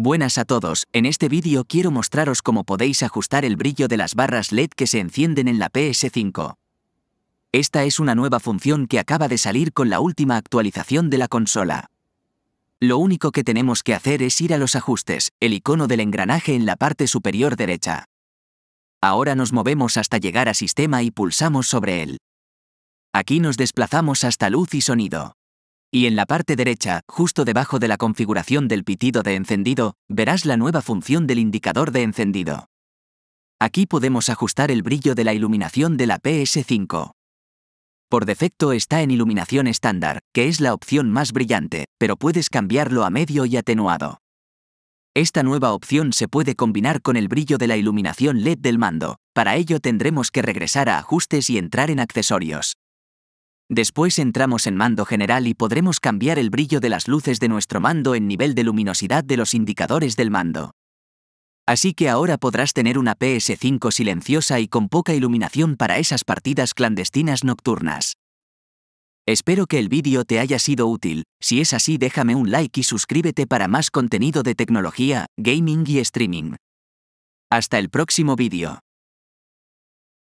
Buenas a todos, en este vídeo quiero mostraros cómo podéis ajustar el brillo de las barras LED que se encienden en la PS5. Esta es una nueva función que acaba de salir con la última actualización de la consola. Lo único que tenemos que hacer es ir a los ajustes, el icono del engranaje en la parte superior derecha. Ahora nos movemos hasta llegar a sistema y pulsamos sobre él. Aquí nos desplazamos hasta luz y sonido. Y en la parte derecha, justo debajo de la configuración del pitido de encendido, verás la nueva función del indicador de encendido. Aquí podemos ajustar el brillo de la iluminación de la PS5. Por defecto está en iluminación estándar, que es la opción más brillante, pero puedes cambiarlo a medio y atenuado. Esta nueva opción se puede combinar con el brillo de la iluminación LED del mando, para ello tendremos que regresar a ajustes y entrar en accesorios. Después entramos en mando general y podremos cambiar el brillo de las luces de nuestro mando en nivel de luminosidad de los indicadores del mando. Así que ahora podrás tener una PS5 silenciosa y con poca iluminación para esas partidas clandestinas nocturnas. Espero que el vídeo te haya sido útil, si es así déjame un like y suscríbete para más contenido de tecnología, gaming y streaming. Hasta el próximo vídeo.